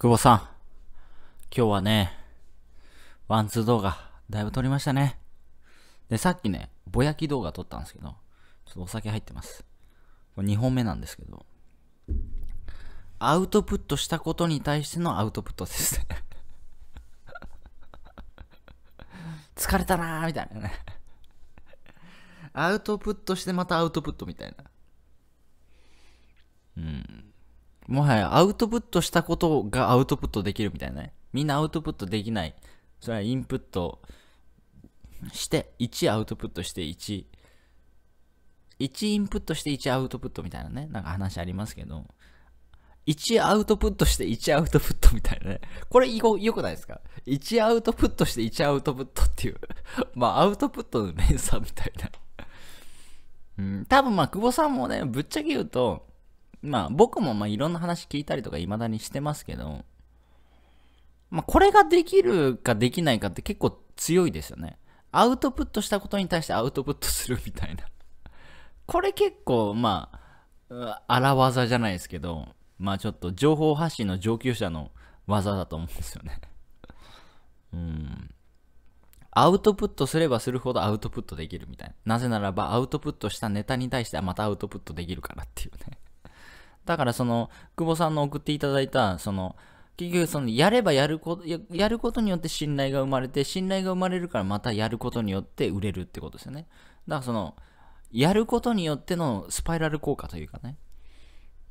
久保さん、今日はね、ワンツー動画、だいぶ撮りましたね。で、さっきね、ぼやき動画撮ったんですけど、ちょっとお酒入ってます。これ2本目なんですけど、アウトプットしたことに対してのアウトプットですね 疲れたなーみたいなねアウトプットしてまたアウトプットみたいな。もはやアウトプットしたことがアウトプットできるみたいなね。みんなアウトプットできない。それはインプットして、1アウトプットして1、1インプットして1アウトプットみたいなね。なんか話ありますけど、1アウトプットして1アウトプットみたいなね。これ良くないですか ?1 アウトプットして1アウトプットっていう まあアウトプットの連鎖みたいなうん、多分まあ久保さんもね、ぶっちゃけ言うと、まあ僕もまあいろんな話聞いたりとか未だにしてますけど、まあこれができるかできないかって結構強いですよね。アウトプットしたことに対してアウトプットするみたいな これ結構まあ、荒技じゃないですけど、まあちょっと情報発信の上級者の技だと思うんですよね うん。アウトプットすればするほどアウトプットできるみたいな。なぜならばアウトプットしたネタに対してはまたアウトプットできるからっていうねだからその、久保さんの送っていただいた、その、結局その、やればやることや、やることによって信頼が生まれて、信頼が生まれるからまたやることによって売れるってことですよね。だからその、やることによってのスパイラル効果というかね。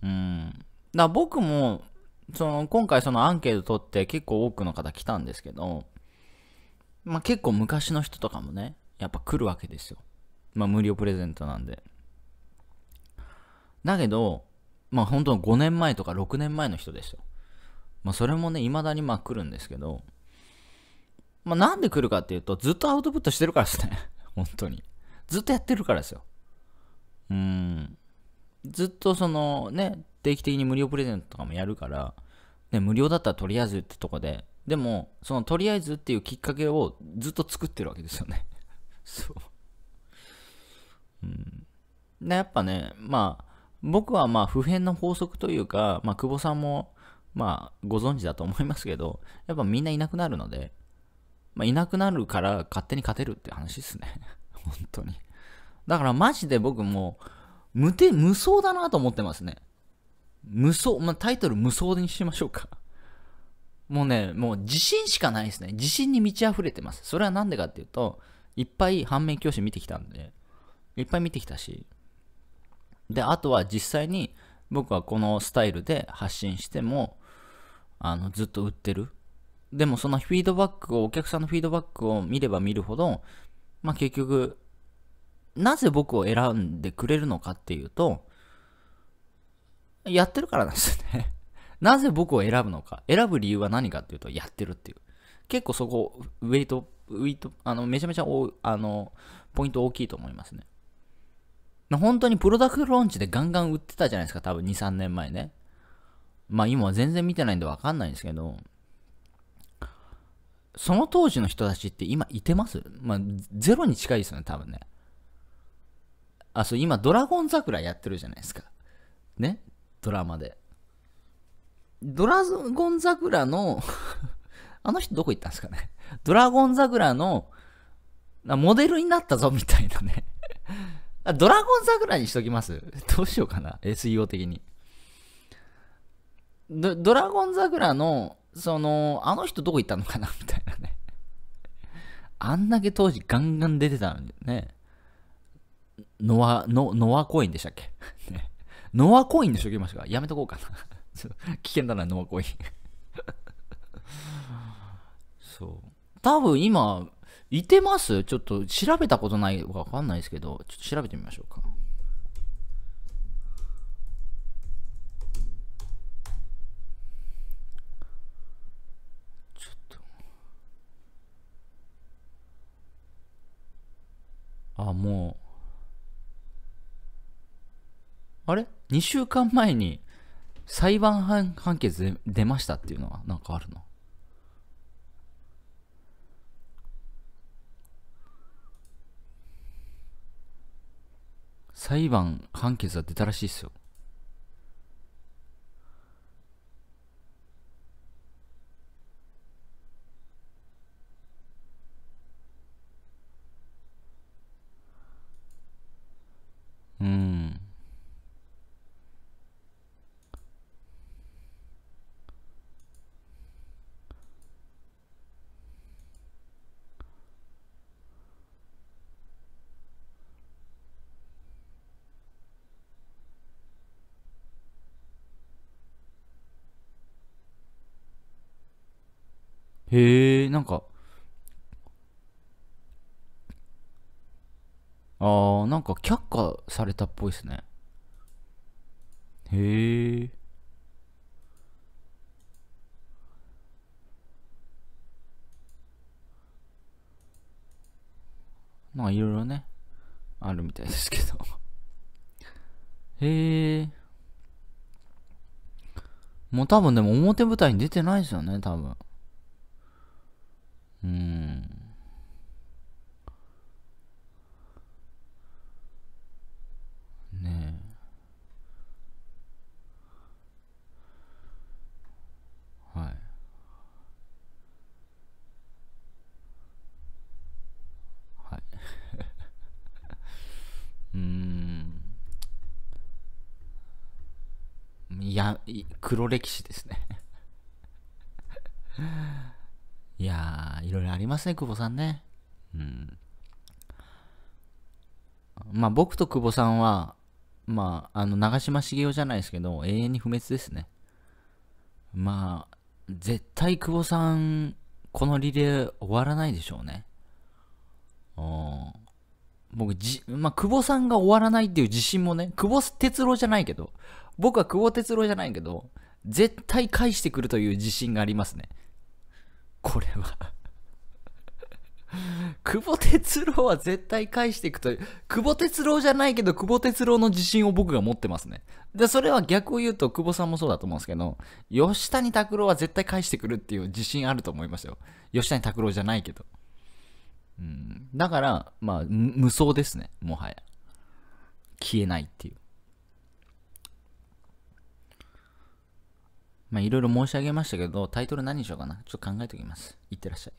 うん。だから僕も、その、今回そのアンケート取って結構多くの方来たんですけど、まあ、結構昔の人とかもね、やっぱ来るわけですよ。まあ、無料プレゼントなんで。だけど、まあ本当5年前とか6年前の人ですよ。まあそれもね、未だにまあ来るんですけど、まあなんで来るかっていうと、ずっとアウトプットしてるからですね。本当に。ずっとやってるからですよ。うん。ずっとそのね、定期的に無料プレゼントとかもやるから、ね、無料だったらとりあえずってとこで、でも、そのとりあえずっていうきっかけをずっと作ってるわけですよね。そう。うん。やっぱね、まあ、僕はまあ普遍の法則というか、まあ、久保さんもまあご存知だと思いますけど、やっぱみんないなくなるので、まあ、いなくなるから勝手に勝てるって話ですね。本当に。だからマジで僕も無手、無双だなと思ってますね。無双、まあ、タイトル無双にしましょうか。もうね、もう自信しかないですね。自信に満ち溢れてます。それはなんでかっていうと、いっぱい反面教師見てきたんで、いっぱい見てきたし、で、あとは実際に僕はこのスタイルで発信しても、あの、ずっと売ってる。でもそのフィードバックを、お客さんのフィードバックを見れば見るほど、まあ結局、なぜ僕を選んでくれるのかっていうと、やってるからなんですね なぜ僕を選ぶのか。選ぶ理由は何かっていうと、やってるっていう。結構そこ、ウェイト、ウェイト、あの、めちゃめちゃお、あの、ポイント大きいと思いますね。本当にプロダクトローンチでガンガン売ってたじゃないですか、多分2、3年前ね。まあ今は全然見てないんでわかんないんですけど、その当時の人たちって今いてますまあゼロに近いですよね、多分ね。あ、そう、今ドラゴン桜やってるじゃないですか。ねドラマで。ドラゴン桜の あの人どこ行ったんですかねドラゴン桜の、モデルになったぞみたいなねドラゴン桜にしときます。どうしようかな。SEO 的に。ドドラゴン桜の、その、あの人どこ行ったのかな みたいなね。あんだけ当時ガンガン出てたのにね。ノア、ノノアコインでしたっけ、ね、ノアコインでしょきましたかやめとこうかな。危険だな、ノアコインそう。多分今、いてますちょっと調べたことないわかんないですけど、ちょっと調べてみましょうか。ちょっと。あ、もう。あれ ?2 週間前に裁判判決で出ましたっていうのはなんかあるの裁判判決が出たらしいですよへえ、なんか、あー、なんか却下されたっぽいですね。へえ。まあいろいろね、あるみたいですけどへえ。もう多分でも表舞台に出てないですよね、多分。うん。ねえ。はい。はい。うん。いや、黒歴史ですねいやー、いろいろありますね、久保さんね。うん。まあ僕と久保さんは、まあ、あの、長嶋茂雄じゃないですけど、永遠に不滅ですね。まあ、絶対久保さん、このリレー終わらないでしょうね。うん。僕じ、まあ、久保さんが終わらないっていう自信もね、久保哲郎じゃないけど、僕は久保哲郎じゃないけど、絶対返してくるという自信がありますね。これは 久保哲郎は絶対返していくという、久保哲郎じゃないけど、久保哲郎の自信を僕が持ってますね。で、それは逆を言うと、久保さんもそうだと思うんですけど、吉谷拓郎は絶対返してくるっていう自信あると思いますよ。吉谷拓郎じゃないけど。うん。だから、まあ、無双ですね、もはや。消えないっていう。まあいろいろ申し上げましたけど、タイトル何にしようかな。ちょっと考えておきます。いってらっしゃい。